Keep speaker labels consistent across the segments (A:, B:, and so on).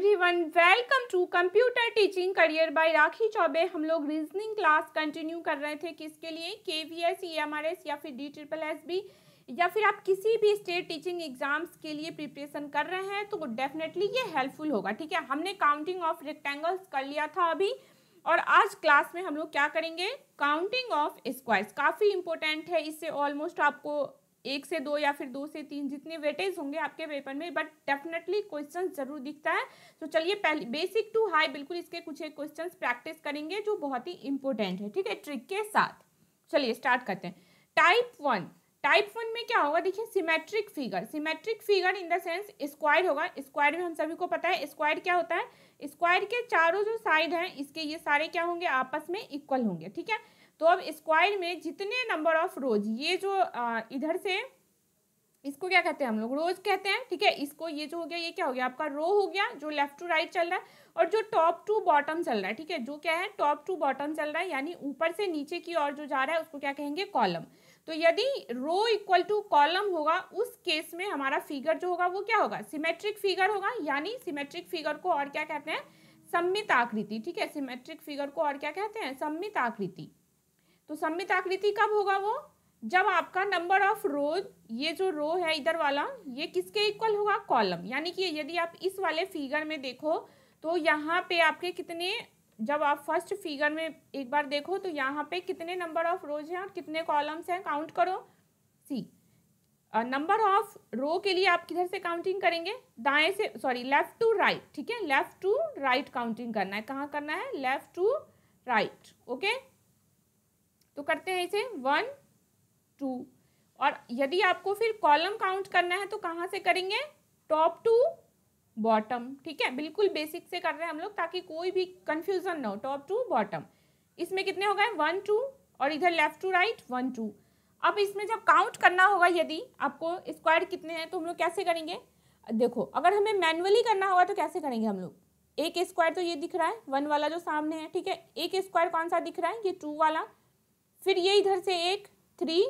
A: everyone welcome to computer teaching career by Rakhi Chaubey हम लोग reasoning class continue कर रहे थे किसके लिए K V S E M R S या फिर डी ट्रिपल एस बी या फिर आप किसी भी स्टेट टीचिंग एग्जाम्स के लिए प्रिपरेशन कर रहे हैं तो डेफिनेटली ये हेल्पफुल होगा ठीक है हमने काउंटिंग ऑफ रेक्टेंगल्स कर लिया था अभी और आज क्लास में हम लोग क्या करेंगे काउंटिंग ऑफ स्क्वायर्स काफ़ी इंपॉर्टेंट है इससे ऑलमोस्ट आपको एक से दो या फिर दो से तीन जितने वेटेज होंगे आपके पेपर में बट डेफिनेटली क्वेश्चन जरूर दिखता है तो चलिए पहले बेसिक टू हाई बिल्कुल इसके कुछ एक क्वेश्चन प्रैक्टिस करेंगे जो बहुत ही इंपॉर्टेंट है ठीक है ट्रिक के साथ चलिए स्टार्ट करते हैं टाइप वन टाइप वन में क्या होगा देखिए symmetric figure symmetric figure in the sense square होगा स्क्वायर में हम सभी को पता है स्क्वायर क्या होता है स्क्वायर के चारों जो साइड हैं इसके ये सारे क्या होंगे आपस में इक्वल होंगे ठीक है तो अब स्क्वायर में जितने नंबर ऑफ रोज ये जो आ, इधर से इसको क्या कहते हैं हम लोग रोज कहते हैं ठीक है इसको ये जो हो गया ये क्या हो गया आपका रो हो गया जो लेफ्ट टू राइट चल रहा है और जो टॉप टू बॉटम चल रहा है ठीक है जो क्या है टॉप टू बॉटम चल रहा है यानी ऊपर से नीचे की ओर जो जा रहा है उसको क्या कहेंगे कॉलम तो यदि रो इक्वल टू कॉलम होगा उस केस में हमारा फिगर जो होगा वो क्या होगा सिमेट्रिक फिगर होगा यानी सिमेट्रिक फिगर को और क्या कहते हैं सम्मित आकृति ठीक है सिमेट्रिक फिगर को और क्या कहते हैं सम्मित आकृति तो सम्मित आकृति कब होगा वो जब आपका नंबर ऑफ रो ये जो रो है इधर वाला ये किसके इक्वल होगा कॉलम यानी कि यदि आप इस वाले फिगर में देखो तो यहाँ पे आपके कितने जब आप फर्स्ट फिगर में एक बार देखो तो यहाँ पे कितने नंबर ऑफ रोज हैं और कितने कॉलम्स हैं काउंट करो सी नंबर ऑफ रो के लिए आप किधर से काउंटिंग करेंगे दाएं से सॉरी लेफ्ट टू राइट ठीक है लेफ्ट टू राइट काउंटिंग करना है कहाँ करना है लेफ्ट टू राइट ओके तो करते हैं इसे वन टू और यदि आपको फिर कॉलम काउंट करना है तो कहाँ से करेंगे टॉप टू बॉटम ठीक है बिल्कुल बेसिक से कर रहे हैं हम लोग ताकि कोई भी कन्फ्यूज़न ना हो टॉप टू बॉटम इसमें कितने हो गए वन टू और इधर left to right one two अब इसमें जब काउंट करना होगा यदि आपको स्क्वायर कितने हैं तो हम लोग कैसे करेंगे देखो अगर हमें मैनुअली करना होगा तो कैसे करेंगे हम लोग एक स्क्वायर तो ये दिख रहा है वन वाला जो सामने है ठीक है एक स्क्वायर कौन सा दिख रहा है ये टू वाला फिर ये इधर से एक थ्री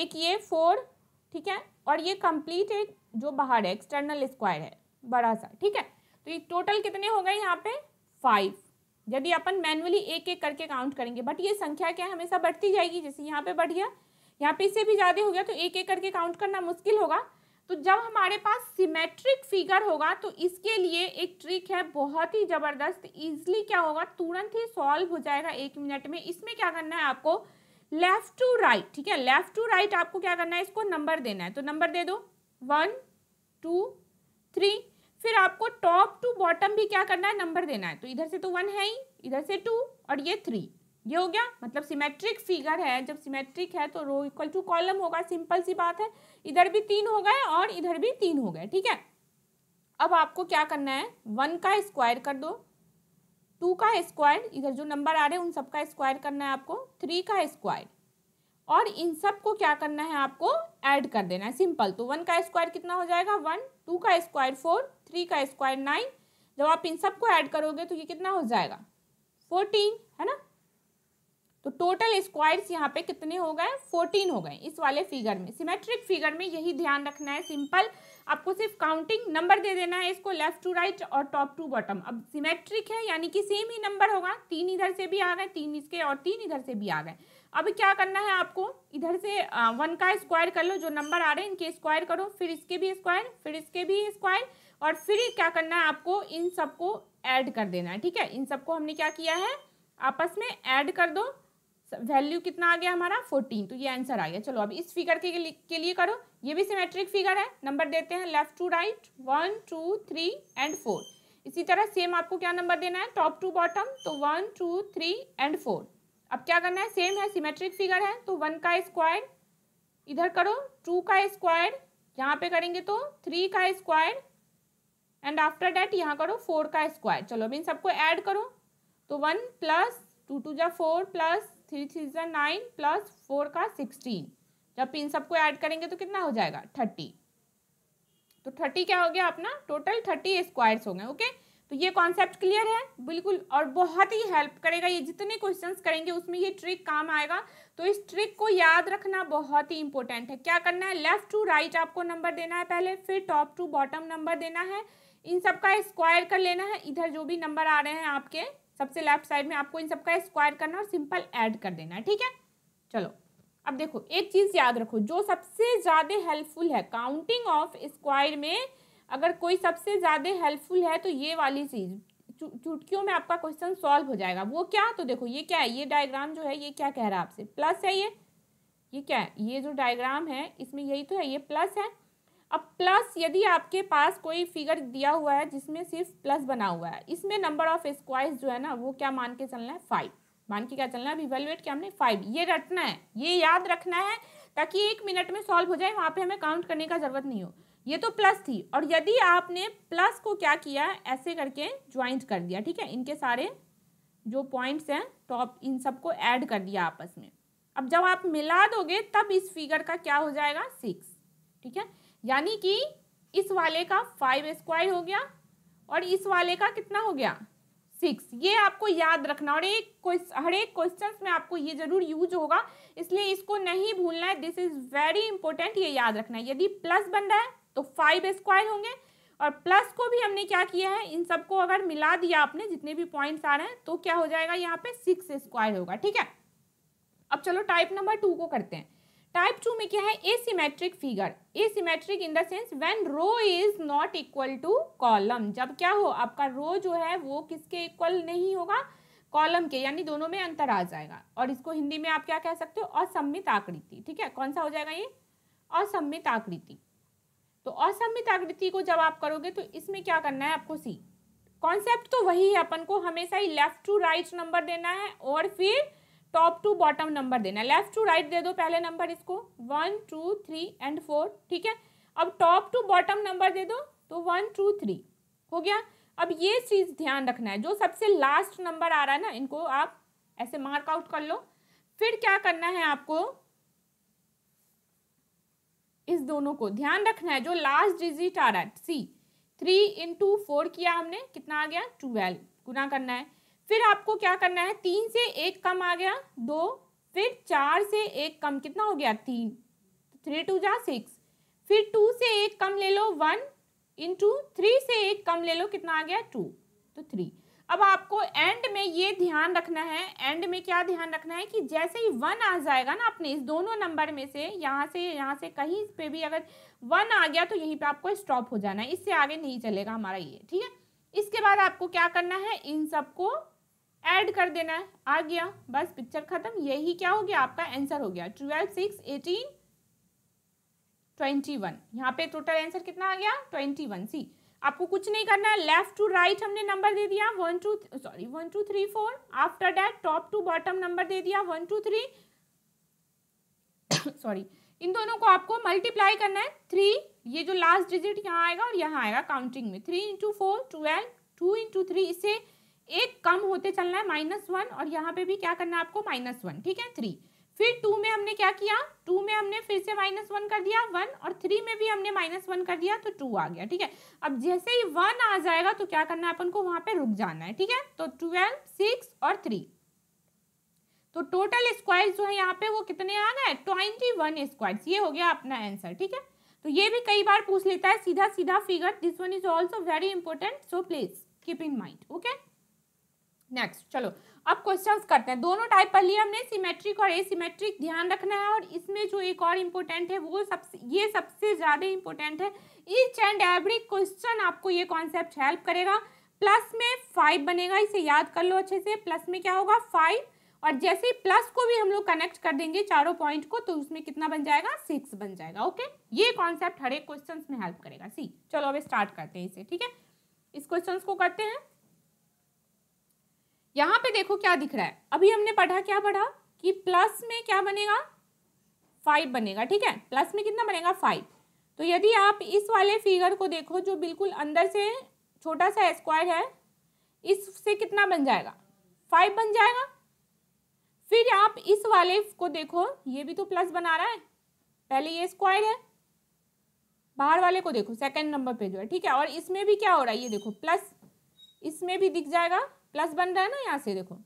A: एक ये फोर ठीक है और ये कंप्लीट एक जो बाहर है एक्सटर्नल स्क्वायर है बड़ा सा ठीक है तो ये टोटल कितने हो गए यहाँ पे फाइव यदि अपन मैनुअली एक एक करके काउंट करेंगे बट ये संख्या क्या है हमेशा बढ़ती जाएगी जैसे यहाँ पे बढ़िया यहाँ पे इससे भी ज़्यादा हो गया तो एक एक करके काउंट करना मुश्किल होगा तो जब हमारे पास सिमेट्रिक फिगर होगा तो इसके लिए एक ट्रिक है बहुत ही ज़बरदस्त इजीली क्या होगा तुरंत ही सॉल्व हो जाएगा एक मिनट में इसमें क्या करना है आपको लेफ्ट टू राइट ठीक है लेफ्ट टू राइट आपको क्या करना है इसको नंबर देना है तो नंबर दे दो वन टू थ्री फिर आपको टॉप टू बॉटम भी क्या करना है नंबर देना है तो इधर से तो वन है ही इधर से टू और ये थ्री ये हो गया मतलब सिमेट्रिक फिगर है जब सिमेट्रिक है तो रो इक्वल टू कॉलम होगा सिंपल सी बात है इधर भी तीन हो गए और इधर भी तीन हो गए ठीक है अब आपको क्या करना है वन का स्क्वायर कर दो टू का स्क्वायर इधर जो नंबर आ रहे हैं उन सबका स्क्वायर करना है आपको थ्री का स्क्वायर और इन सब को क्या करना है आपको ऐड कर देना है सिंपल तो वन का स्क्वायर कितना हो जाएगा वन टू का स्क्वायर फोर थ्री का स्क्वायर नाइन जब आप इन सब को ऐड करोगे तो ये कितना हो जाएगा फोर्टीन है ना तो टोटल स्क्वायर्स यहाँ पे कितने हो गए फोर्टीन हो गए इस वाले फिगर में सिमेट्रिक फिगर में यही ध्यान रखना है सिंपल आपको सिर्फ काउंटिंग नंबर दे देना है इसको लेफ्ट टू राइट और टॉप टू बॉटम अब सिमेट्रिक है यानी कि सेम ही नंबर होगा तीन इधर से भी आ गए तीन इसके और तीन इधर से भी आ गए अब क्या करना है आपको इधर से वन का स्क्वायर कर लो जो नंबर आ रहे हैं इनके स्क्वायर करो फिर इसके भी स्क्वायर फिर इसके भी स्क्वायर और फिर क्या करना है आपको इन सबको ऐड कर देना है ठीक है इन सबको हमने क्या किया है आपस में ऐड कर दो वैल्यू कितना आ गया हमारा फोर्टीन तो ये आंसर आ गया चलो अब इस फिगर के, के लिए करो ये भी सिमेट्रिक फिगर है नंबर देते हैं left to right one two three and four इसी तरह सेम आपको क्या नंबर देना है टॉप टू बॉटम तो one two three and four अब क्या करना है सेम है सिमेट्रिक फिगर है तो वन का स्क्वायर इधर करो टू का स्क्वायर यहाँ पे करेंगे तो थ्री का स्क्वायर एंड आफ्टर डैट यहाँ करो फोर का स्क्वायर चलो अब इन सबको ऐड करो तो वन प्लस टू टू जा फोर प्लस थ्री थ्री ज़ा नाइन प्लस फोर का सिक्सटीन जब इन सबको ऐड करेंगे तो कितना हो जाएगा थर्टी तो थर्टी क्या हो गया अपना टोटल थर्टी स्क्वायर्स हो गए ओके तो ये कॉन्सेप्ट क्लियर है बिल्कुल और बहुत ही हेल्प करेगा ये जितने क्वेश्चंस करेंगे उसमें ये ट्रिक काम आएगा तो इस ट्रिक को याद रखना बहुत ही इंपॉर्टेंट है क्या करना है लेफ्ट टू राइट आपको नंबर देना है पहले फिर टॉप टू बॉटम नंबर देना है इन सब का स्क्वायर कर लेना है इधर जो भी नंबर आ रहे हैं आपके सबसे लेफ्ट साइड में आपको इन सबका स्क्वायर करना और सिंपल ऐड कर देना है ठीक है चलो अब देखो एक चीज़ याद रखो जो सबसे ज़्यादा हेल्पफुल है काउंटिंग ऑफ स्क्वायर में अगर कोई सबसे ज़्यादा हेल्पफुल है तो ये वाली चीज़ चुटकियों में आपका क्वेश्चन सॉल्व हो जाएगा वो क्या तो देखो ये क्या है ये डायग्राम जो है ये क्या कह रहा है आपसे प्लस है ये ये क्या है ये जो डायग्राम है इसमें यही तो है ये प्लस है अब प्लस यदि आपके पास कोई फिगर दिया हुआ है जिसमें सिर्फ प्लस बना हुआ है इसमें नंबर ऑफ स्क्वायर्स जो है ना वो क्या मान के चलना है फाइव मान के क्या चलना है इवेलुएट किया हमने फाइव ये रटना है ये याद रखना है ताकि एक मिनट में सॉल्व हो जाए वहाँ पे हमें काउंट करने का ज़रूरत नहीं हो ये तो प्लस थी और यदि आपने प्लस को क्या किया ऐसे करके ज्वाइंट कर दिया ठीक है इनके सारे जो पॉइंट्स हैं टॉप तो इन सबको ऐड कर दिया आपस में अब जब आप मिला दोगे तब इस फिगर का क्या हो जाएगा सिक्स ठीक है यानी कि इस वाले का फाइव स्क्वायर हो गया और इस वाले का कितना हो गया सिक्स ये आपको याद रखना और एक हर एक क्वेश्चन में आपको ये जरूर यूज होगा इसलिए इसको नहीं भूलना है दिस इज वेरी इंपॉर्टेंट ये याद रखना है यदि प्लस बन रहा है तो फाइव स्क्वायर होंगे और प्लस को भी हमने क्या किया है इन सबको अगर मिला दिया आपने जितने भी पॉइंट्स आ रहे हैं तो क्या हो जाएगा यहाँ पे सिक्स स्क्वायर होगा ठीक है अब चलो टाइप नंबर टू को करते हैं टाइप टू में क्या है asymmetric figure asymmetric in the sense row is not equal to column जब क्या हो आपका रो जो है वो किसके इक्वल नहीं होगा कॉलम के यानी दोनों में अंतर आ जाएगा और इसको हिंदी में आप क्या कह सकते हो असम्मित आकृति ठीक है कौन सा हो जाएगा ये असम्मित आकृति तो असम्मित आकृति को जब आप करोगे तो इसमें क्या करना है आपको सी कॉन्सेप्ट तो वही है अपन को हमेशा ही लेफ्ट टू राइट नंबर देना है और फिर टॉप टू बॉटम नंबर देना है लेफ्ट टू राइट दे दो पहले नंबर इसको one two three and four ठीक है अब टॉप टू बॉटम नंबर दे दो तो वन टू थ्री हो गया अब ये चीज़ ध्यान रखना है जो सबसे लास्ट नंबर आ रहा है ना इनको आप ऐसे मार्क आउट कर लो फिर क्या करना है आपको इस दोनों को ध्यान रखना है जो लास्ट डिजिट आ रहा है सी थ्री इंटू फोर किया हमने कितना आ गया ट्वेल्व गुना करना है फिर आपको क्या करना है तीन से एक कम आ गया दो फिर चार से एक कम कितना हो गया तीन थ्री टू जा सिक्स फिर टू से एक कम ले लो वन इंटू थ्री से एक कम ले लो कितना आ गया टू तो थ्री अब आपको एंड में ये ध्यान रखना है एंड में क्या ध्यान रखना है कि जैसे ही वन आ जाएगा ना अपने इस दोनों नंबर में से यहाँ से यहाँ से कहीं पे भी अगर वन आ गया तो यहीं पे आपको स्टॉप हो जाना है इससे आगे नहीं चलेगा हमारा ये ठीक है इसके बाद आपको क्या करना है इन सबको ऐड कर देना है आ गया बस पिक्चर खत्म यही क्या हो गया आपका आंसर हो गया twelve six eighteen twenty one यहाँ पे टोटल आंसर कितना आ गया ट्वेंटी वन सी आपको कुछ नहीं करना है लेफ्ट टू राइट हमने नंबर दे दिया one two sorry one two three four after that top to bottom number दे दिया वन टू थ्री सॉरी इन दोनों को आपको मल्टीप्लाई करना है थ्री ये जो लास्ट डिजिट यहाँ आएगा और यहाँ आएगा काउंटिंग में three into four twelve two into three इससे एक कम होते चलना है माइनस वन और यहाँ पे भी क्या करना है आपको माइनस वन ठीक है थ्री फिर टू में हमने क्या किया टू में हमने फिर से माइनस वन कर दिया वन और थ्री में भी हमने माइनस वन कर दिया तो टू आ गया ठीक है अब जैसे ही वन आ जाएगा तो क्या करना है अपन को वहां पे रुक जाना है ठीक है तो ट्वेल्व सिक्स और थ्री तो टोटल स्क्वायर जो है यहाँ पे वो कितने आ गए ट्वेंटी वन स्क्वायर ये हो गया अपना आंसर ठीक है तो ये भी कई बार पूछ लेता है सीधा सीधा figure this one is also very important so please keep in mind okay next चलो अब क्वेश्चंस करते हैं दोनों टाइप पढ़ लिए हमने सिमेट्रिक और एसिमेट्रिक ध्यान रखना है और इसमें जो एक और इम्पोर्टेंट है वो सबसे ये सबसे ज़्यादा इम्पोर्टेंट है ईच एंड एवरी क्वेश्चन आपको ये कॉन्सेप्ट हेल्प करेगा प्लस में फाइव बनेगा इसे याद कर लो अच्छे से प्लस में क्या होगा फाइव और जैसे प्लस को भी हम लोग कनेक्ट कर देंगे चारों पॉइंट को तो उसमें कितना बन जाएगा सिक्स बन जाएगा ओके ये कॉन्सेप्ट हर एक क्वेश्चन में हेल्प करेगा सी चलो अब स्टार्ट करते हैं इसे ठीक है इस क्वेश्चन को करते हैं यहाँ पे देखो क्या दिख रहा है अभी हमने पढ़ा क्या पढ़ा कि प्लस में क्या बनेगा फाइव बनेगा ठीक है प्लस में कितना बनेगा फाइव तो यदि आप इस वाले फिगर को देखो जो बिल्कुल अंदर से छोटा सा स्क्वायर है इससे कितना बन जाएगा फाइव बन जाएगा फिर आप इस वाले को देखो ये भी तो प्लस बना रहा है पहले ये स्क्वायर है बाहर वाले को देखो सेकंड नंबर पे जो है ठीक है और इसमें भी क्या हो रहा है ये देखो प्लस इसमें भी दिख जाएगा प्लस बन रहा है ना यहाँ से देखो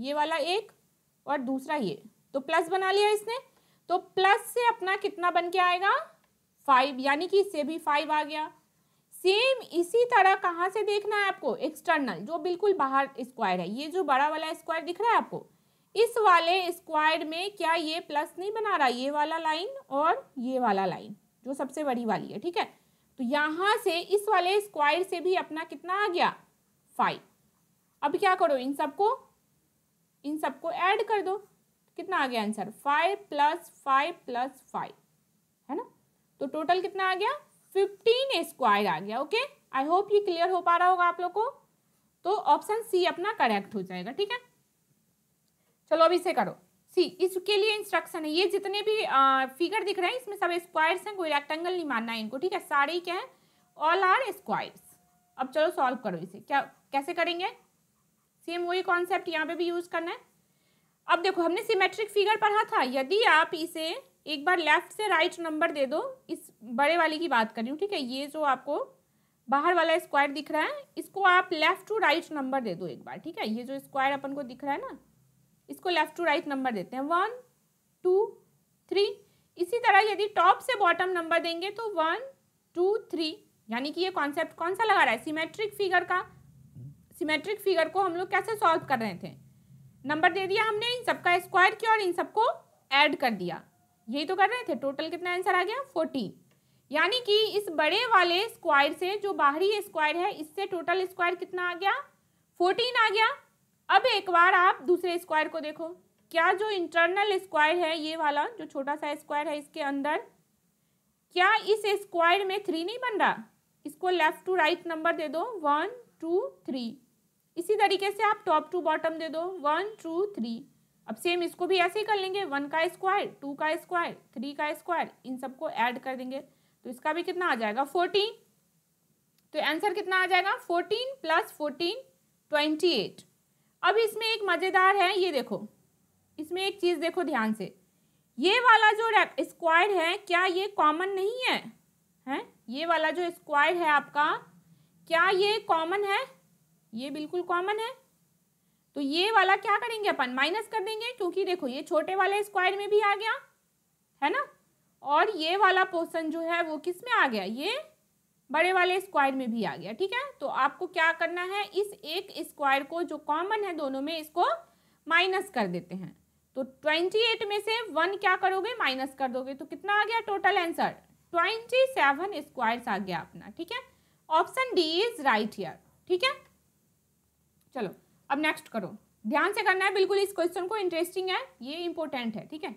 A: ये वाला एक और दूसरा ये तो प्लस बना लिया इसने तो प्लस से अपना कितना बन के आएगा फाइव यानी कि इससे भी फाइव आ गया सेम इसी तरह कहाँ से देखना है आपको एक्सटर्नल जो बिल्कुल बाहर स्क्वायर है ये जो बड़ा वाला स्क्वायर दिख रहा है आपको इस वाले स्क्वायर में क्या ये प्लस नहीं बना रहा ये वाला लाइन और ये वाला लाइन जो सबसे बड़ी वाली है ठीक है तो यहाँ से इस वाले स्क्वायर से भी अपना कितना आ गया फाइव अब क्या करो इन सबको इन सबको ऐड कर दो कितना आ गया answer five plus five plus five है ना तो टोटल कितना आ गया फिफ्टीन स्क्वायर आ गया ओके आई होप ये क्लियर हो पा रहा होगा आप लोग को तो ऑप्शन सी अपना करेक्ट हो जाएगा ठीक है चलो अभी से करो सी इसके लिए इंस्ट्रक्शन है ये जितने भी आ, फिगर दिख रहे हैं इसमें सब स्क्वायर्स हैं कोई रेक्टेंगल नहीं मानना है इनको ठीक है सारे क्या है ऑल आर स्क्वायर्स अब चलो सॉल्व करो इसे क्या कैसे करेंगे सेम वही कॉन्सेप्ट यहाँ पे भी यूज़ करना है अब देखो हमने सिमेट्रिक फिगर पढ़ा था यदि आप इसे एक बार लेफ्ट से राइट नंबर दे दो इस बड़े वाले की बात कर रही हूँ ठीक है ये जो आपको बाहर वाला स्क्वायर दिख रहा है इसको आप लेफ्ट टू राइट नंबर दे दो एक बार ठीक है ये जो स्क्वायर अपन को दिख रहा है ना इसको लेफ्ट टू राइट नंबर देते हैं वन टू थ्री इसी तरह यदि टॉप से बॉटम नंबर देंगे तो वन टू थ्री यानी कि ये कॉन्सेप्ट कौन सा लगा रहा है सिमेट्रिक फिगर का सिमेट्रिक फिगर को हम लोग कैसे सॉल्व कर रहे थे नंबर दे दिया हमने इन सबका स्क्वायर किया और इन सबको ऐड कर दिया यही तो कर रहे थे टोटल कितना आंसर आ गया फोर्टीन यानी कि इस बड़े वाले स्क्वायर से जो बाहरी स्क्वायर है इससे टोटल स्क्वायर कितना आ गया फोर्टीन आ गया अब एक बार आप दूसरे स्क्वायर को देखो क्या जो इंटरनल स्क्वायर है ये वाला जो छोटा सा स्क्वायर है इसके अंदर क्या इस स्क्वायर में थ्री नहीं बन रहा इसको लेफ्ट टू राइट नंबर दे दो वन टू थ्री इसी तरीके से आप टॉप टू बॉटम दे दो वन टू थ्री अब सेम इसको भी ऐसे ही कर लेंगे वन का स्क्वायर टू का स्क्वायर थ्री का स्क्वायर इन सबको ऐड कर देंगे तो इसका भी कितना आ जाएगा फोर्टीन तो आंसर कितना आ जाएगा fourteen plus fourteen twenty eight अब इसमें एक मज़ेदार है ये देखो इसमें एक चीज़ देखो ध्यान से ये वाला जो स्क्वायर है क्या ये कॉमन नहीं है हैं ये वाला जो स्क्वायर है आपका क्या ये कॉमन है ये बिल्कुल कॉमन है तो ये वाला क्या करेंगे अपन माइनस कर देंगे क्योंकि देखो ये छोटे वाले स्क्वायर में भी आ गया है ना और ये वाला पोर्सन जो है वो किस में आ गया ये बड़े वाले स्क्वायर में भी आ गया ठीक है तो आपको क्या करना है इस एक स्क्वायर को जो कॉमन है दोनों में इसको माइनस कर देते हैं तो ट्वेंटी एट में से वन क्या करोगे माइनस कर दोगे तो कितना आ गया total answer twenty seven squares आ गया अपना ठीक है option D is right here ठीक है चलो अब नेक्स्ट करो ध्यान से करना है बिल्कुल इस क्वेश्चन को इंटरेस्टिंग है ये इंपॉर्टेंट है ठीक है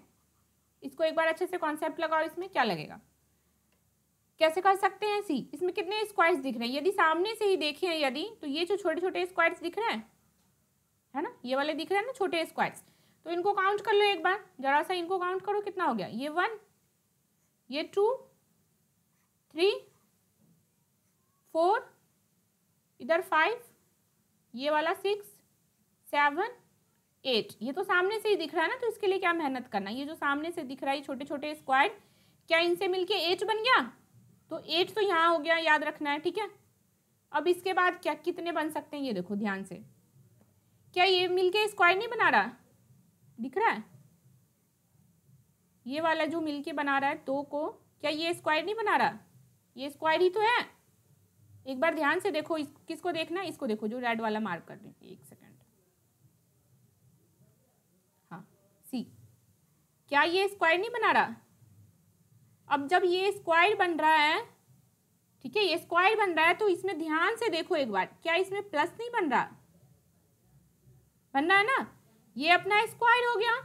A: इसको एक बार अच्छे से कॉन्सेप्ट लगाओ इसमें क्या लगेगा कैसे कर सकते हैं सी इसमें कितने स्क्वायर्स दिख रहे हैं यदि सामने से ही देखे हैं यदि तो ये जो छोटे छोटे स्क्वायर्स दिख रहे हैं है ना ये वाले दिख रहे हैं ना छोटे स्क्वायर्स तो इनको काउंट कर लो एक बार जरा सा इनको काउंट करो कितना हो गया ये वन ये टू थ्री फोर इधर फाइव ये वाला सिक्स सेवन एट ये तो सामने से ही दिख रहा है ना तो इसके लिए क्या मेहनत करना ये जो सामने से दिख रहा है छोटे छोटे स्क्वायर क्या इनसे मिलके एट बन गया तो एट तो यहाँ हो गया याद रखना है ठीक है अब इसके बाद क्या कितने बन सकते हैं ये देखो ध्यान से क्या ये मिलके स्क्वायर नहीं बना रहा दिख रहा है ये वाला जो मिलके बना रहा है दो तो को क्या ये स्क्वायर नहीं बना रहा ये स्क्वायर ही तो है एक बार ध्यान से देखो किसको देखना है इसको देखो जो रेड वाला मार्क कर दें एक सेकेंड हाँ सी क्या ये स्क्वायर नहीं बना रहा अब जब ये स्क्वायर बन रहा है ठीक है ये स्क्वायर बन रहा है तो इसमें ध्यान से देखो एक बार क्या इसमें प्लस नहीं बन रहा बन रहा है ना ये अपना स्क्वायर हो गया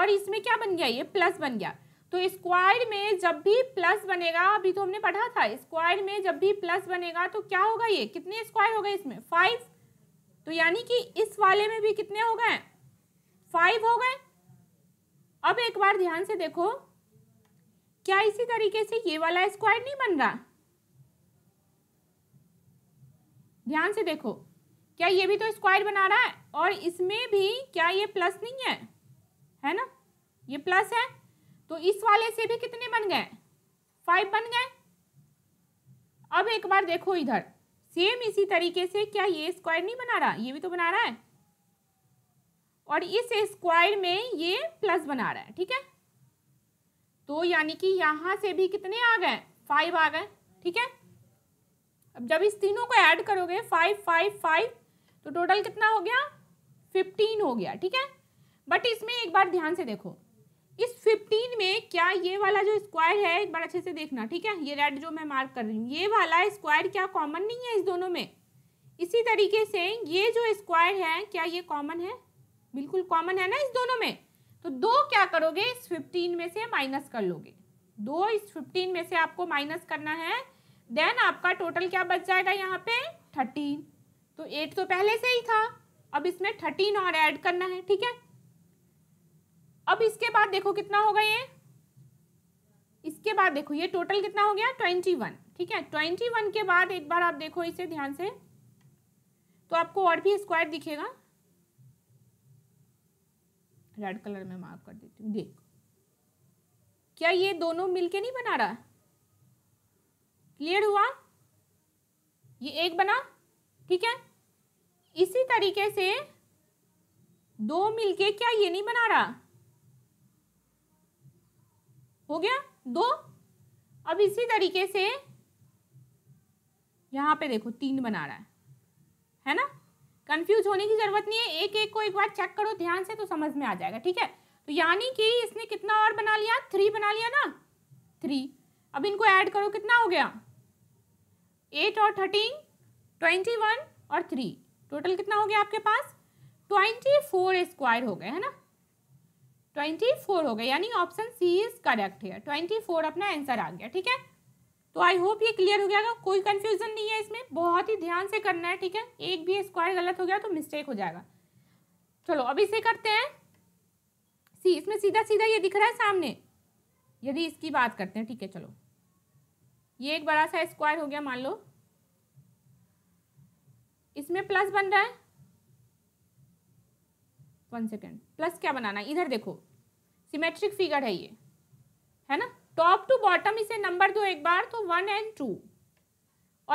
A: और इसमें क्या बन गया ये प्लस बन गया तो स्क्वायर में जब भी प्लस बनेगा अभी तो हमने पढ़ा था स्क्वायर में जब भी प्लस बनेगा तो क्या होगा ये कितने स्क्वायर हो गए इसमें फाइव तो यानी कि इस वाले में भी कितने हो गए फाइव हो गए अब एक बार ध्यान से देखो क्या इसी तरीके से ये वाला स्क्वायर नहीं बन रहा ध्यान से देखो क्या ये भी तो स्क्वायर बना रहा है और इसमें भी क्या ये प्लस नहीं है है ना ये प्लस है तो इस वाले से भी कितने बन गए फाइव बन गए अब एक बार देखो इधर सेम इसी तरीके से क्या ये स्क्वायर नहीं बना रहा ये भी तो बना रहा है और इस स्क्वायर में ये प्लस बना रहा है ठीक है तो यानी कि यहां से भी कितने आ गए फाइव आ गए ठीक है अब जब इस तीनों को ऐड करोगे फाइव फाइव फाइव तो टोटल कितना हो गया फिफ्टीन हो गया ठीक है बट इसमें एक बार ध्यान से देखो इस 15 में क्या ये वाला जो स्क्वायर है एक बार अच्छे से देखना ठीक है ये रेड जो मैं मार्क कर रही हूँ ये वाला स्क्वायर क्या कॉमन नहीं है इस दोनों में इसी तरीके से ये जो स्क्वायर है क्या ये कॉमन है बिल्कुल कॉमन है ना इस दोनों में तो दो क्या करोगे इस फिफ्टीन में से माइनस कर लोगे दो इस फिफ्टीन में से आपको माइनस करना है देन आपका टोटल क्या बच जाएगा यहाँ पे थर्टीन तो एट तो पहले से ही था अब इसमें थर्टीन और ऐड करना है ठीक है अब इसके बाद देखो कितना होगा ये इसके बाद देखो ये टोटल कितना हो गया ट्वेंटी वन ठीक है ट्वेंटी वन के बाद एक बार आप देखो इसे ध्यान से तो आपको और भी स्क्वायर दिखेगा रेड कलर में माफ कर देती हूँ देखो क्या ये दोनों मिलके नहीं बना रहा क्लियर हुआ ये एक बना ठीक है इसी तरीके से दो मिलके क्या ये नहीं बना रहा हो गया दो अब इसी तरीके से यहाँ पे देखो तीन बना रहा है है ना कंफ्यूज होने की जरूरत नहीं है एक एक को एक बार चेक करो ध्यान से तो समझ में आ जाएगा ठीक है तो यानी कि इसने कितना और बना लिया थ्री बना लिया ना थ्री अब इनको ऐड करो कितना हो गया एट और थर्टीन ट्वेंटी वन और थ्री टोटल कितना हो गया आपके पास ट्वेंटी फोर स्क्वायर हो गए है ना ट्वेंटी फोर हो गया यानी ऑप्शन सी इज करेक्ट है ट्वेंटी फोर अपना आंसर आ गया ठीक है तो आई होप ये क्लियर हो गया कोई कन्फ्यूजन नहीं है इसमें बहुत ही ध्यान से करना है ठीक है एक भी स्क्वायर गलत हो गया तो मिस्टेक हो जाएगा चलो अब इसे करते हैं सी इसमें सीधा सीधा ये दिख रहा है सामने यदि इसकी बात करते हैं ठीक है चलो ये एक बड़ा सा स्क्वायर हो गया मान लो इसमें प्लस बन रहा है वन सेकेंड प्लस क्या बनाना है इधर देखो सिमेट्रिक फिगर है ये है ना टॉप टू बॉटम इसे नंबर दो एक बार तो वन एंड टू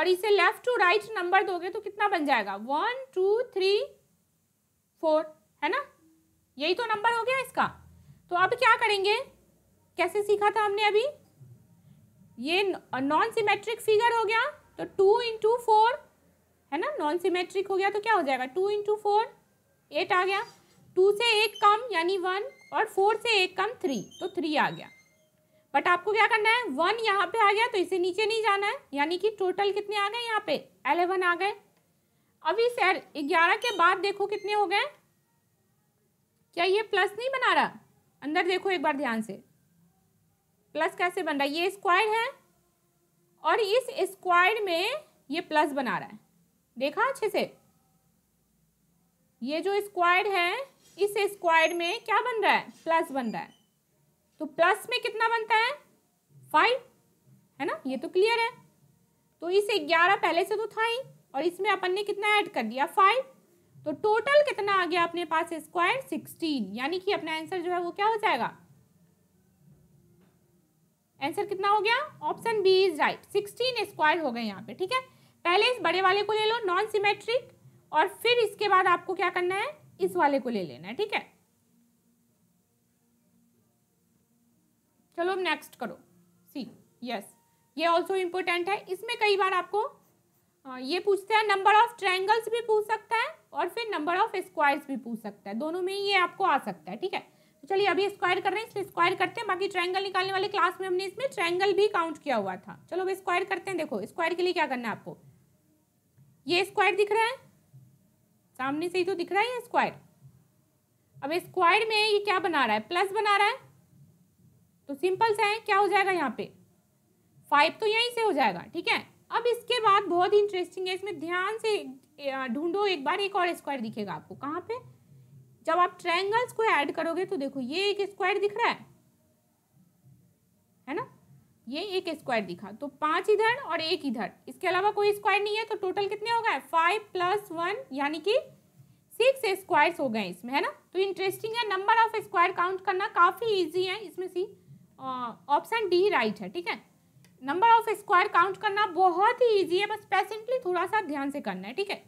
A: और इसे लेफ्ट टू राइट नंबर दोगे तो कितना बन जाएगा वन टू थ्री फोर है ना यही तो नंबर हो गया इसका तो अब क्या करेंगे कैसे सीखा था हमने अभी ये नॉन सिमेट्रिक फिगर हो गया तो टू इंटू फोर है ना नॉन सिमेट्रिक हो गया तो क्या हो जाएगा टू इंटू फोर एट आ गया टू से एक कम यानी वन और फोर से एक कम थ्री तो थ्री आ गया बट आपको क्या करना है वन यहाँ पे आ गया तो इसे नीचे नहीं जाना है यानी कि टोटल कितने आ गए यहाँ पे एलेवन आ गए अभी सर ग्यारह के बाद देखो कितने हो गए क्या ये प्लस नहीं बना रहा अंदर देखो एक बार ध्यान से प्लस कैसे बन रहा है ये स्क्वायर है और इस स्क्वायर में ये प्लस बना रहा है देखा अच्छे से ये जो स्क्वायर है इस स्क्वायर में क्या बन रहा है प्लस बन रहा है तो प्लस में कितना बनता है फाइव है ना ये तो क्लियर है तो इसे ग्यारह पहले से तो था ही और इसमें अपन ने कितना ऐड कर दिया फाइव तो टोटल कितना आ गया अपने पास स्क्वायर सिक्सटीन यानी कि अपना आंसर जो है वो क्या हो जाएगा आंसर कितना हो गया option B is right sixteen square हो गए यहाँ पे ठीक है पहले इस बड़े वाले को ले लो नॉन सिमेट्रिक और फिर इसके बाद आपको क्या करना है इस वाले को ले लेना है ठीक है चलो नेक्स्ट करो सी यस ये ऑल्सो इम्पोर्टेंट है इसमें कई बार आपको ये पूछता है नंबर ऑफ ट्रायंगल्स भी पूछ सकता है और फिर नंबर ऑफ स्क्वायर्स भी पूछ सकता है दोनों में ये आपको आ सकता है ठीक है तो चलिए अभी स्क्वायर कर रहे हैं इसलिए स्क्वायर करते हैं बाकी ट्रायंगल निकालने वाले क्लास में हमने इसमें ट्रायंगल भी काउंट किया हुआ था चलो अब स्क्वायर करते हैं देखो स्क्वायर के लिए क्या करना है आपको ये स्क्वायर दिख रहा है सामने से ही तो दिख रहा है स्क्वायर अब स्क्वायर में ये क्या बना रहा है प्लस बना रहा है तो सिंपल सा है क्या हो जाएगा यहाँ पे फाइव तो यहीं से हो जाएगा ठीक है अब इसके बाद बहुत इंटरेस्टिंग है इसमें ध्यान से ढूंढो एक बार एक और स्क्वायर दिखेगा आपको कहाँ पे जब आप ट्रायंगल्स को ऐड करोगे तो देखो ये एक स्क्वायर दिख रहा है है ना ये एक स्क्वायर दिखा तो पांच इधर और एक इधर इसके अलावा कोई स्क्वायर नहीं है तो टोटल कितने हो गए फाइव प्लस वन यानी कि सिक्स स्क्वायर्स हो गए इसमें है ना तो इंटरेस्टिंग है नंबर ऑफ स्क्वायर काउंट करना काफ़ी ईजी है इसमें सी ऑप्शन डी राइट है ठीक है नंबर ऑफ स्क्वायर काउंट करना बहुत ही ईजी है बस पेशेंटली थोड़ा सा ध्यान से करना है ठीक है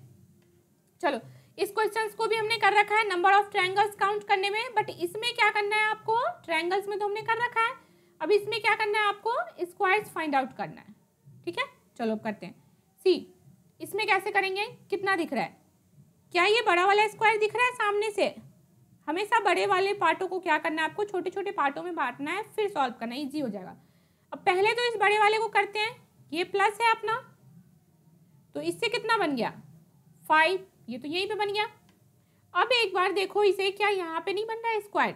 A: चलो इस क्वेश्चन को भी हमने कर रखा है नंबर ऑफ ट्रैंगल्स काउंट करने में बट इसमें क्या करना है आपको ट्रैंगल्स में तो हमने कर रखा है अब इसमें क्या करना है आपको स्क्वायर्स फाइंड आउट करना है ठीक है चलो करते हैं सी इसमें कैसे करेंगे कितना दिख रहा है क्या ये बड़ा वाला स्क्वायर दिख रहा है सामने से हमेशा बड़े वाले पार्टों को क्या करना है आपको छोटे छोटे पार्टों में बांटना है फिर सॉल्व करना है ईजी हो जाएगा अब पहले तो इस बड़े वाले को करते हैं ये प्लस है अपना तो इससे कितना बन गया फाइव ये तो यहीं पे बन गया अब एक बार देखो इसे क्या यहाँ पे नहीं बन रहा है स्क्वायर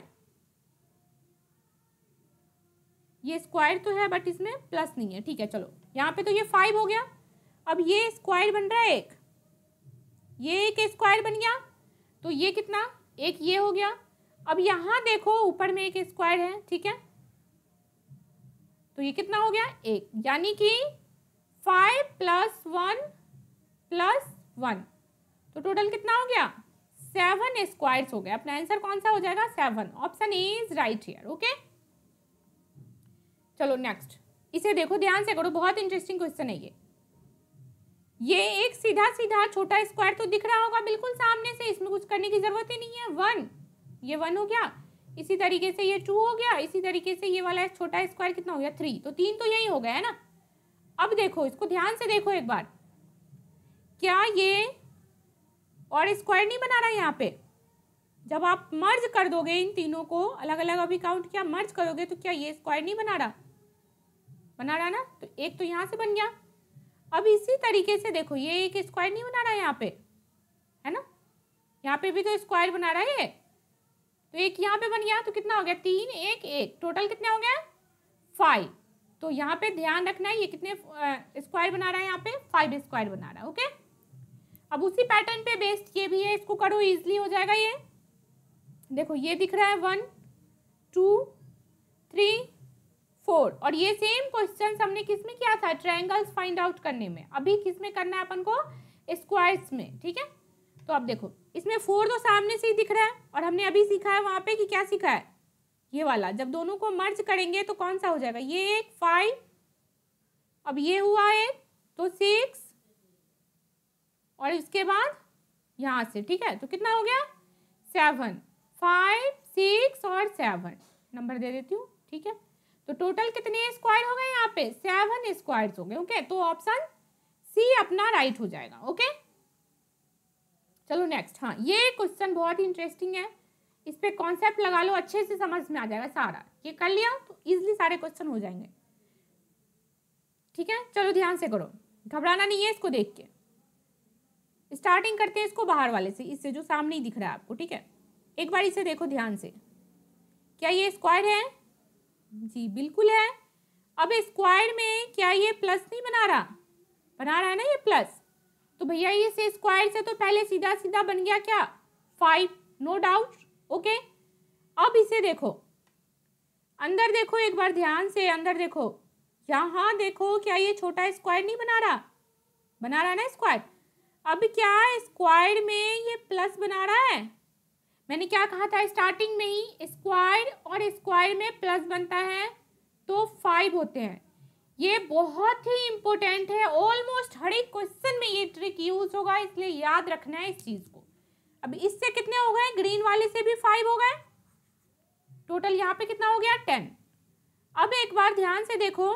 A: ये स्क्वायर तो है बट इसमें प्लस नहीं है ठीक है चलो यहाँ पे तो ये फाइव हो गया अब ये स्क्वायर बन रहा है एक ये एक स्क्वायर बन गया तो ये कितना एक ये हो गया अब यहाँ देखो ऊपर में एक स्क्वायर है ठीक है तो ये कितना हो गया एक यानी कि five plus one plus one तो टोटल कितना हो गया सेवन स्क्वायर्स हो गया अपना आंसर कौन सा हो जाएगा seven option is right here okay चलो नेक्स्ट इसे देखो ध्यान से करो बहुत इंटरेस्टिंग क्वेश्चन है ये ये एक सीधा सीधा छोटा स्क्वायर तो दिख रहा होगा बिल्कुल सामने से इसमें कुछ करने की जरूरत ही नहीं है वन ये वन हो गया इसी तरीके से ये टू हो गया इसी तरीके से ये वाला छोटा स्क्वायर कितना हो गया थ्री तो तीन तो यही हो गया है ना अब देखो इसको ध्यान से देखो एक बार क्या ये और स्क्वायर नहीं बना रहा यहाँ पे जब आप मर्ज कर दोगे इन तीनों को अलग अलग अभी काउंट किया मर्ज करोगे तो क्या ये स्क्वायर नहीं बना रहा बना रहा ना तो एक तो यहाँ से बन गया अब इसी तरीके से देखो ये एक स्क्वायर नहीं बना रहा है यहाँ पे है ना यहाँ पे भी तो स्क्वायर बना रहा है तो एक यहाँ पे बन गया तो कितना हो गया तीन एक एक टोटल कितना हो गया फाइव तो यहाँ पे ध्यान रखना है ये कितने स्क्वायर बना रहा है यहाँ पे फाइव स्क्वायर बना रहा है ओके अब उसी पैटर्न पे बेस्ड ये भी है इसको करो इजिली हो जाएगा ये देखो ये दिख रहा है वन टू थ्री फोर और ये सेम क्वेश्चन हमने किस में किया था ट्रायंगल्स फाइंड आउट करने में अभी किस में करना है अपन को स्क्वायर्स में ठीक है तो अब देखो इसमें फोर तो सामने से ही दिख रहा है और हमने अभी सीखा है वहाँ पे कि क्या सीखा है ये वाला जब दोनों को मर्ज करेंगे तो कौन सा हो जाएगा ये एक फाइव अब ये हुआ एक तो सिक्स और इसके बाद यहाँ से ठीक है तो कितना हो गया सेवन फाइव सिक्स और सेवन नंबर दे देती हूँ ठीक है तो टोटल कितने स्क्वायर हो गए यहाँ पे सेवन स्क्वायर हो गए ओके तो ऑप्शन सी अपना राइट हो जाएगा ओके चलो नेक्स्ट हाँ ये क्वेश्चन बहुत ही इंटरेस्टिंग है इस पर कॉन्सेप्ट लगा लो अच्छे से समझ में आ जाएगा सारा ये कर लिया तो इजिली सारे क्वेश्चन हो जाएंगे ठीक है चलो ध्यान से करो घबराना नहीं है इसको देख के स्टार्टिंग करते हैं इसको बाहर वाले से इससे जो सामने ही दिख रहा है आपको ठीक है एक बार इसे देखो ध्यान से क्या ये स्क्वायर है जी बिल्कुल है अब स्क्वायर में क्या ये प्लस नहीं बना रहा बना रहा है ना ये प्लस तो भैया ये से स्क्वायर से तो पहले सीधा सीधा बन गया क्या फाइव नो डाउट ओके अब इसे देखो अंदर देखो एक बार ध्यान से अंदर देखो यहाँ देखो क्या ये छोटा स्क्वायर नहीं बना रहा बना रहा है ना स्क्वायर अब क्या स्क्वायर में ये प्लस बना रहा है मैंने क्या कहा था स्टार्टिंग में ही स्क्वायर और स्क्वायर में प्लस बनता है तो फाइव होते हैं ये बहुत ही इम्पोर्टेंट है ऑलमोस्ट हर एक क्वेश्चन में ये ट्रिक यूज होगा इसलिए याद रखना है इस चीज़ को अब इससे कितने हो गए ग्रीन वाले से भी फाइव हो गए टोटल यहाँ पे कितना हो गया टेन अब एक बार ध्यान से देखो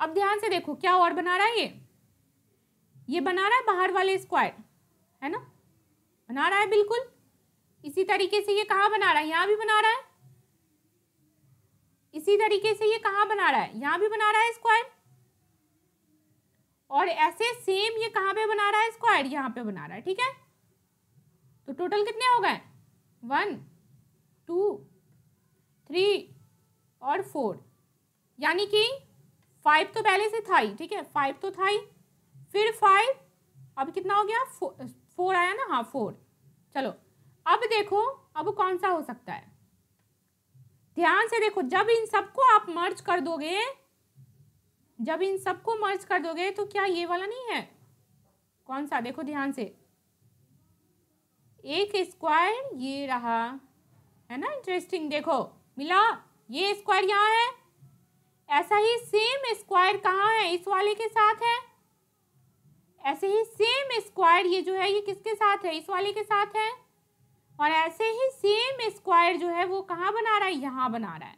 A: अब ध्यान से देखो क्या और बना रहा है ये ये बना रहा है बाहर वाले स्क्वायर है ना बना रहा है बिल्कुल इसी तरीके से ये कहाँ बना रहा है यहाँ भी बना रहा है इसी तरीके से ये कहाँ बना रहा है यहाँ भी बना रहा है स्क्वायर और ऐसे सेम ये कहाँ पे बना रहा है स्क्वायर यहाँ पे बना रहा है ठीक है तो टोटल कितने हो गए वन टू थ्री और फोर यानी कि फाइव तो पहले से था ही ठीक है फाइव तो था ही फिर फाइव अब कितना हो गया फोर आया ना हाँ फोर चलो अब देखो अब कौन सा हो सकता है ध्यान से देखो जब इन सबको आप मर्ज कर दोगे जब इन सबको मर्ज कर दोगे तो क्या ये वाला नहीं है कौन सा देखो ध्यान से एक स्क्वायर ये रहा है ना इंटरेस्टिंग देखो मिला ये स्क्वायर यहाँ है ऐसा ही सेम स्क्वायर कहाँ है इस वाले के साथ है ऐसे ही सेम स्क्वायर ये जो है ये किसके साथ है इस वाले के साथ है और ऐसे ही सेम स्क्वायर जो है वो कहाँ बना रहा है यहाँ बना रहा है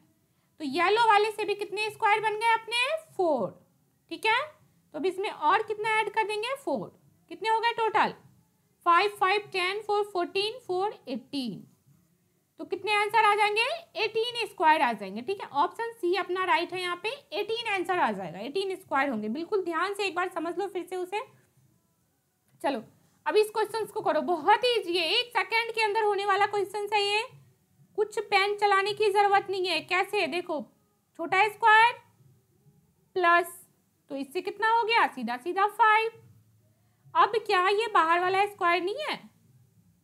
A: तो येलो वाले से भी कितने स्क्वायर बन गए अपने फोर ठीक है तो अब इसमें और कितना ऐड कर देंगे फोर कितने हो गए total five five ten four fourteen four eighteen तो कितने आंसर आ जाएंगे 18 स्क्वायर आ जाएंगे ठीक है ऑप्शन सी अपना राइट है यहाँ पे 18 आंसर आ जाएगा 18 स्क्वायर होंगे बिल्कुल ध्यान से एक बार समझ लो फिर से उसे चलो अब इस क्वेश्चन को करो बहुत ही इजी है एक सेकेंड के अंदर होने वाला क्वेश्चन है ये कुछ पेन चलाने की जरूरत नहीं है कैसे देखो छोटा स्क्वायर प्लस तो इससे कितना हो गया सीधा सीधा फाइव अब क्या ये बाहर वाला स्क्वायर नहीं है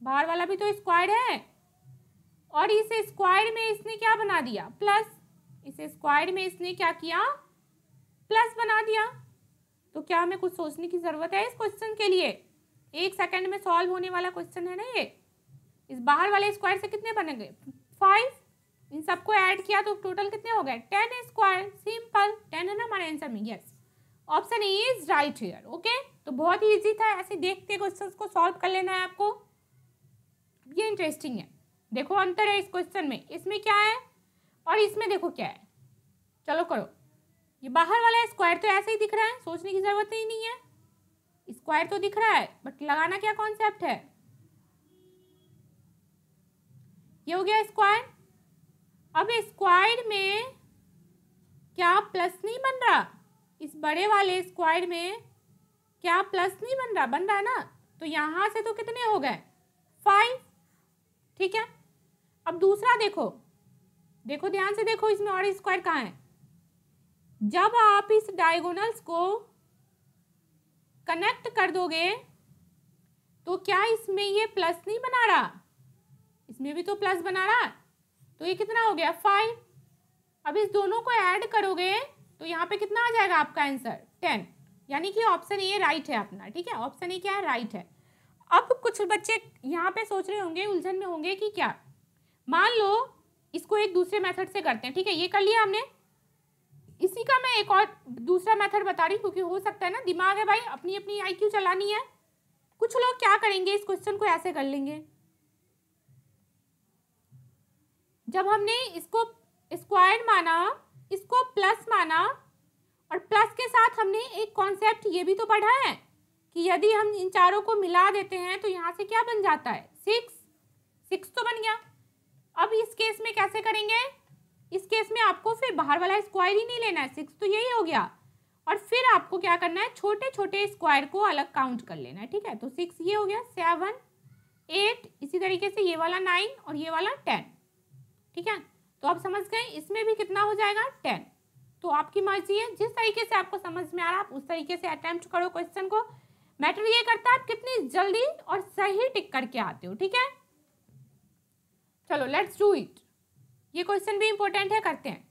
A: बाहर वाला भी तो स्क्वायर है और इसे स्क्वायर में इसने क्या बना दिया प्लस इसे स्क्वायर में इसने क्या किया प्लस बना दिया तो क्या हमें कुछ सोचने की ज़रूरत है इस क्वेश्चन के लिए एक सेकंड में सॉल्व होने वाला क्वेश्चन है ना ये इस बाहर वाले स्क्वायर से कितने बने गए फाइव इन सबको ऐड किया तो टोटल कितने हो गए टेन स्क्वायर सिंपल टेन है ना हमारे आंसर में yes option A is right here okay तो बहुत ही ईजी था ऐसे देखते क्वेश्चन को सॉल्व कर लेना है आपको ये इंटरेस्टिंग है देखो अंतर है इस क्वेश्चन में इसमें क्या है और इसमें देखो क्या है चलो करो ये बाहर वाला स्क्वायर तो ऐसे ही दिख रहा है सोचने की जरूरत ही नहीं है स्क्वायर तो दिख रहा है बट लगाना क्या कॉन्सेप्ट है ये हो गया स्क्वायर अब स्क्वायर में क्या प्लस नहीं बन रहा इस बड़े वाले स्क्वायर में क्या प्लस नहीं बन रहा बन रहा ना तो यहाँ से तो कितने हो गए फाइव ठीक है अब दूसरा देखो देखो ध्यान से देखो इसमें और स्क्वायर कहाँ है जब आप इस डायगोनल्स को कनेक्ट कर दोगे तो क्या इसमें ये प्लस नहीं बना रहा इसमें भी तो प्लस बना रहा तो ये कितना हो गया फाइव अब इस दोनों को ऐड करोगे तो यहाँ पे कितना आ जाएगा आपका आंसर टेन यानी कि ऑप्शन ए राइट है अपना ठीक है ऑप्शन ए क्या है राइट है अब कुछ बच्चे यहाँ पे सोच रहे होंगे उलझन में होंगे कि क्या मान लो इसको एक दूसरे मेथड से करते हैं ठीक है ये कर लिया हमने इसी का मैं एक और दूसरा मेथड बता रही हूँ क्योंकि हो सकता है ना दिमाग है भाई अपनी अपनी आईक्यू चलानी है कुछ लोग क्या करेंगे इस क्वेश्चन को ऐसे कर लेंगे जब हमने इसको स्क्वायर माना इसको प्लस माना और प्लस के साथ हमने एक कॉन्सेप्ट ये भी तो पढ़ा है कि यदि हम इन चारों को मिला देते हैं तो यहाँ से क्या बन जाता है सिक्स सिक्स तो बन गया अब इस केस में कैसे करेंगे इस केस में आपको फिर बाहर वाला स्क्वायर ही नहीं लेना है सिक्स तो यही हो गया और फिर आपको क्या करना है छोटे छोटे स्क्वायर को अलग काउंट कर लेना है ठीक है तो सिक्स ये हो गया सेवन एट इसी तरीके से ये वाला नाइन और ये वाला टेन ठीक है तो आप समझ गए इसमें भी कितना हो जाएगा टेन तो आपकी मर्जी है जिस तरीके से आपको समझ में आ रहा है आप उस तरीके से अटैम्प्ट करो क्वेश्चन को मैटर ये करता है आप कितनी जल्दी और सही टिक करके आते हो ठीक है चलो लेट्स डू इट ये क्वेश्चन भी इम्पोर्टेंट है करते हैं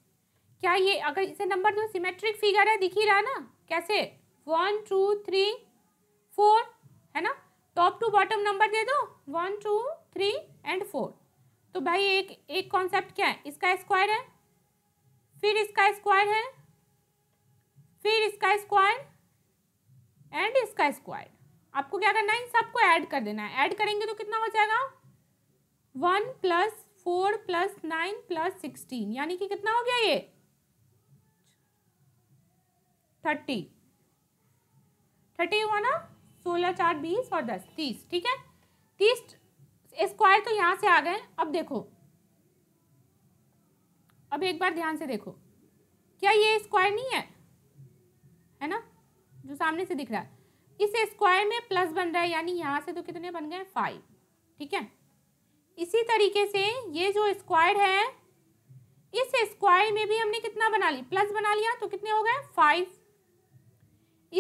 A: क्या ये अगर इसे नंबर दो सिमेट्रिक फिगर है दिख ही रहा ना कैसे वन टू थ्री फोर है ना टॉप टू बॉटम नंबर दे दो one two three and four तो भाई एक एक कॉन्सेप्ट क्या है इसका स्क्वायर है फिर इसका स्क्वायर है फिर इसका स्क्वायर एंड इसका स्क्वायर आपको क्या करना है इन सबको ऐड कर देना है ऐड करेंगे तो कितना हो जाएगा one plus four plus nine plus sixteen यानी कि कितना हो गया ये थर्टी थर्टी हुआ ना सोलह चार बीस और दस तीस ठीक है तीस स्क्वायर तो यहाँ से आ गए अब देखो अब एक बार ध्यान से देखो क्या ये स्क्वायर नहीं है है ना जो सामने से दिख रहा है इस स्क्वायर में प्लस बन रहा है यानी यहाँ से तो कितने बन गए फाइव ठीक है इसी तरीके से ये जो स्क्वायर है इस स्क्वायर में भी हमने कितना बना लिया प्लस बना लिया तो कितने हो गए फाइव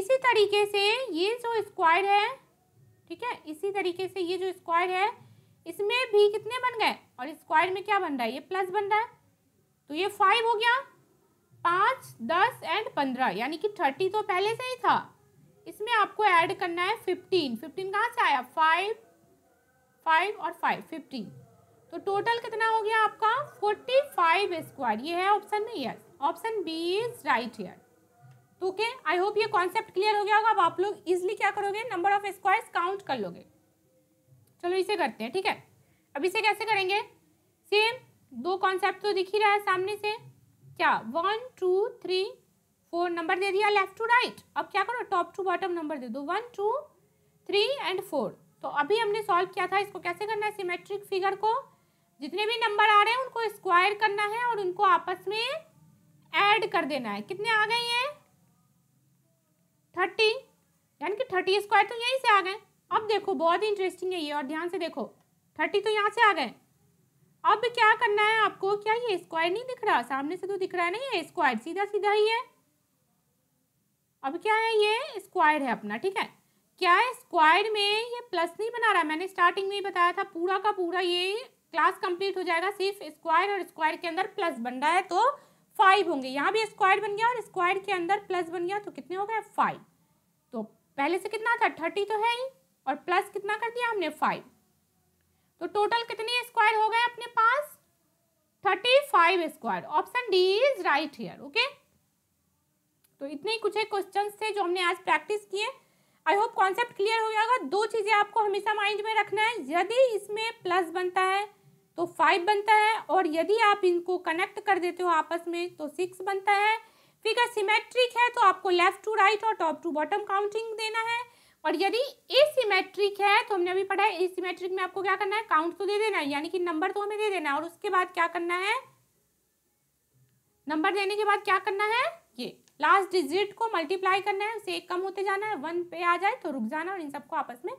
A: इसी तरीके से ये जो स्क्वायर है ठीक है इसी तरीके से ये जो स्क्वायर है इसमें भी कितने बन गए और स्क्वायर में क्या बन रहा है ये प्लस बन रहा है तो ये फाइव हो गया पाँच दस एंड पंद्रह यानी कि थर्टी तो पहले से ही था इसमें आपको ऐड करना है फिफ्टीन फिफ्टीन कहाँ से आया फाइव फाइव और फाइव फिफ्टीन तो टोटल कितना हो गया आपका फोर्टी फाइव स्क्वायर ये है ऑप्शन में yes option B is right here तो ओके आई होप ये कॉन्सेप्ट क्लियर हो गया होगा अब आप लोग इजिली क्या करोगे नंबर ऑफ स्क्वायर्स काउंट कर लोगे चलो इसे करते हैं ठीक है अब इसे कैसे करेंगे सेम दो कॉन्सेप्ट तो दिख ही रहा है सामने से क्या one two three four number दे दिया लेफ्ट टू राइट अब क्या करो टॉप टू बॉटम नंबर दे दो one two three and four तो अभी हमने सॉल्व किया था इसको कैसे करना है सिमेट्रिक फिगर को जितने भी नंबर आ रहे हैं उनको स्क्वायर करना है और उनको आपस में ऐड कर देना है कितने आ गए ये थर्टी यानी कि थर्टी स्क्वायर तो यहीं से आ गए अब देखो बहुत ही इंटरेस्टिंग है ये और ध्यान से देखो थर्टी तो यहाँ से आ गए अब क्या करना है आपको क्या ये स्क्वायर नहीं दिख रहा सामने से तो दिख रहा है ना ये स्क्वायर सीधा सीधा ही है अब क्या है ये स्क्वायर है अपना ठीक है क्या है स्क्वायर में ये प्लस नहीं बना रहा मैंने स्टार्टिंग में ही बताया था पूरा का पूरा ये क्लास कंप्लीट हो जाएगा सिर्फ स्क्वायर और स्क्वायर के अंदर प्लस बन रहा है तो फाइव होंगे यहाँ भी स्क्वायर बन गया और स्क्वायर के अंदर प्लस बन गया तो कितने हो गए फाइव तो पहले से कितना था थर्टी तो है ही और प्लस कितना कर दिया हमने फाइव तो टोटल कितने स्क्वायर हो गए अपने पास thirty five square option D is right here okay तो इतने ही कुछ क्वेश्चन थे जो हमने आज प्रैक्टिस किए आई होप कॉन्सेप्ट क्लियर हो गया होगा दो चीज़ें आपको हमेशा माइंड में रखना है यदि इसमें प्लस बनता है तो फाइव बनता है और यदि आप इनको कनेक्ट कर देते हो आपस में तो सिक्स बनता है फिगर सिमेट्रिक है तो आपको लेफ्ट टू राइट और टॉप टू बॉटम काउंटिंग देना है और यदि ए सीमेट्रिक है तो हमने अभी पढ़ा है ए सीमेट्रिक में आपको क्या करना है काउंट तो दे देना है यानी कि नंबर तो हमें दे देना है और उसके बाद क्या करना है नंबर देने के बाद क्या करना है ये लास्ट डिजिट को मल्टीप्लाई करना है उससे एक कम होते जाना है वन पे आ जाए तो रुक जाना और इन सबको आपस में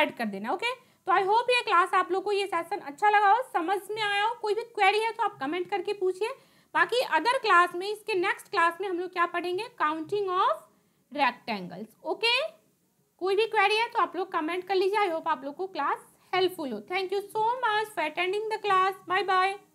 A: ऐड कर देना ओके तो आई होप ये क्लास आप लोग को ये सेशन अच्छा लगा हो समझ में आया हो कोई भी क्वेरी है तो आप कमेंट करके पूछिए बाकी अदर क्लास में इसके नेक्स्ट क्लास में हम लोग क्या पढ़ेंगे काउंटिंग ऑफ रेक्टेंगल्स ओके कोई भी क्वेरी है तो आप लोग कमेंट कर लीजिए आई होप आप लोग को क्लास हेल्पफुल हो thank you so much for attending the class bye bye